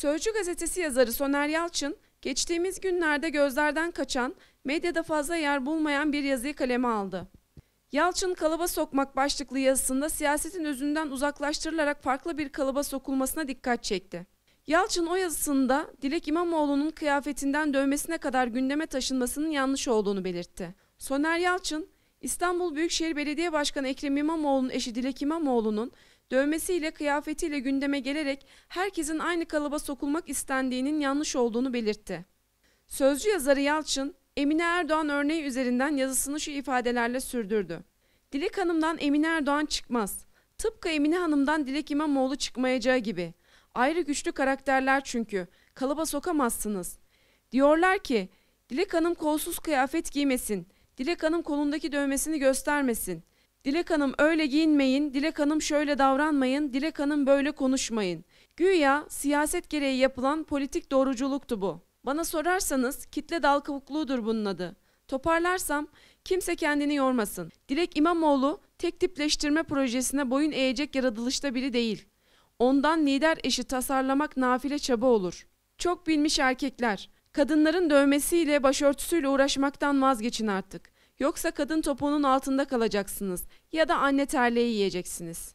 Sözcü gazetesi yazarı Soner Yalçın, geçtiğimiz günlerde gözlerden kaçan, medyada fazla yer bulmayan bir yazıyı kaleme aldı. Yalçın kalıba sokmak başlıklı yazısında siyasetin özünden uzaklaştırılarak farklı bir kalıba sokulmasına dikkat çekti. Yalçın o yazısında Dilek İmamoğlu'nun kıyafetinden dövmesine kadar gündeme taşınmasının yanlış olduğunu belirtti. Soner Yalçın, İstanbul Büyükşehir Belediye Başkanı Ekrem İmamoğlu'nun eşi Dilek İmamoğlu'nun dövmesiyle kıyafetiyle gündeme gelerek herkesin aynı kalıba sokulmak istendiğinin yanlış olduğunu belirtti. Sözcü yazarı Yalçın, Emine Erdoğan örneği üzerinden yazısını şu ifadelerle sürdürdü. Dilek Hanım'dan Emine Erdoğan çıkmaz. Tıpkı Emine Hanım'dan Dilek İmamoğlu çıkmayacağı gibi. Ayrı güçlü karakterler çünkü. Kalıba sokamazsınız. Diyorlar ki, Dilek Hanım kolsuz kıyafet giymesin.'' Dilek Hanım kolundaki dövmesini göstermesin. Dilek Hanım öyle giyinmeyin, Dilek Hanım şöyle davranmayın, Dilek Hanım böyle konuşmayın. Güya siyaset gereği yapılan politik doğruculuktu bu. Bana sorarsanız kitle dal kavukluğudur bunun adı. Toparlarsam kimse kendini yormasın. Dilek İmamoğlu tek tipleştirme projesine boyun eğecek yaratılışta biri değil. Ondan lider eşi tasarlamak nafile çaba olur. Çok bilmiş erkekler, Kadınların dövmesiyle başörtüsüyle uğraşmaktan vazgeçin artık. Yoksa kadın topuğunun altında kalacaksınız ya da anne terliği yiyeceksiniz.